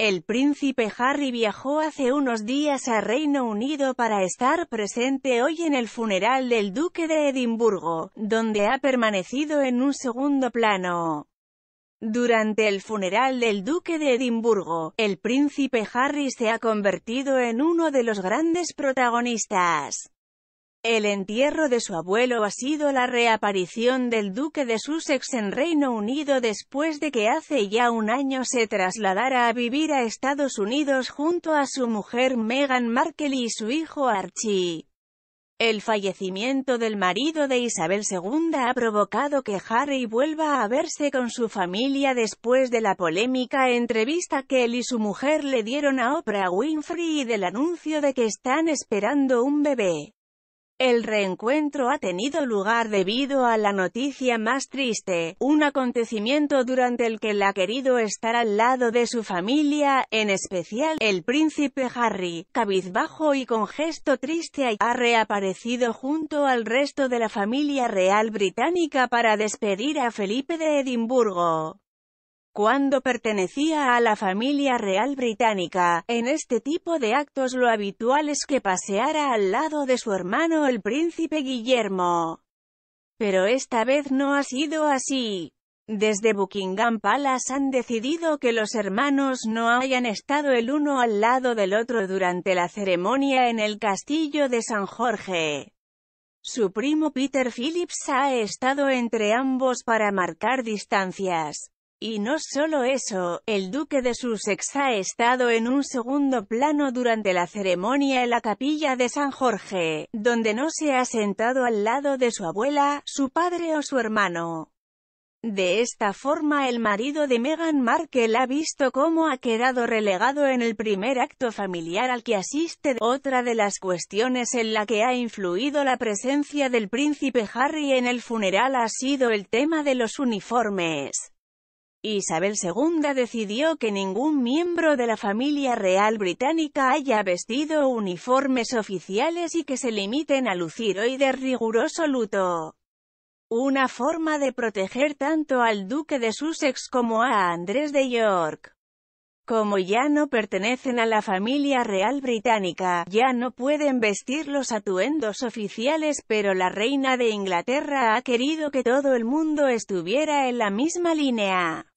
El príncipe Harry viajó hace unos días a Reino Unido para estar presente hoy en el funeral del duque de Edimburgo, donde ha permanecido en un segundo plano. Durante el funeral del duque de Edimburgo, el príncipe Harry se ha convertido en uno de los grandes protagonistas. El entierro de su abuelo ha sido la reaparición del duque de Sussex en Reino Unido después de que hace ya un año se trasladara a vivir a Estados Unidos junto a su mujer Meghan Markle y su hijo Archie. El fallecimiento del marido de Isabel II ha provocado que Harry vuelva a verse con su familia después de la polémica entrevista que él y su mujer le dieron a Oprah Winfrey y del anuncio de que están esperando un bebé. El reencuentro ha tenido lugar debido a la noticia más triste, un acontecimiento durante el que la ha querido estar al lado de su familia, en especial, el príncipe Harry, cabizbajo y con gesto triste ha reaparecido junto al resto de la familia real británica para despedir a Felipe de Edimburgo cuando pertenecía a la familia real británica. En este tipo de actos lo habitual es que paseara al lado de su hermano el príncipe Guillermo. Pero esta vez no ha sido así. Desde Buckingham Palace han decidido que los hermanos no hayan estado el uno al lado del otro durante la ceremonia en el castillo de San Jorge. Su primo Peter Phillips ha estado entre ambos para marcar distancias. Y no solo eso, el duque de Sussex ha estado en un segundo plano durante la ceremonia en la capilla de San Jorge, donde no se ha sentado al lado de su abuela, su padre o su hermano. De esta forma el marido de Meghan Markle ha visto cómo ha quedado relegado en el primer acto familiar al que asiste. Otra de las cuestiones en la que ha influido la presencia del príncipe Harry en el funeral ha sido el tema de los uniformes. Isabel II decidió que ningún miembro de la familia real británica haya vestido uniformes oficiales y que se limiten a lucir hoy de riguroso luto. Una forma de proteger tanto al duque de Sussex como a Andrés de York. Como ya no pertenecen a la familia real británica, ya no pueden vestir los atuendos oficiales, pero la reina de Inglaterra ha querido que todo el mundo estuviera en la misma línea.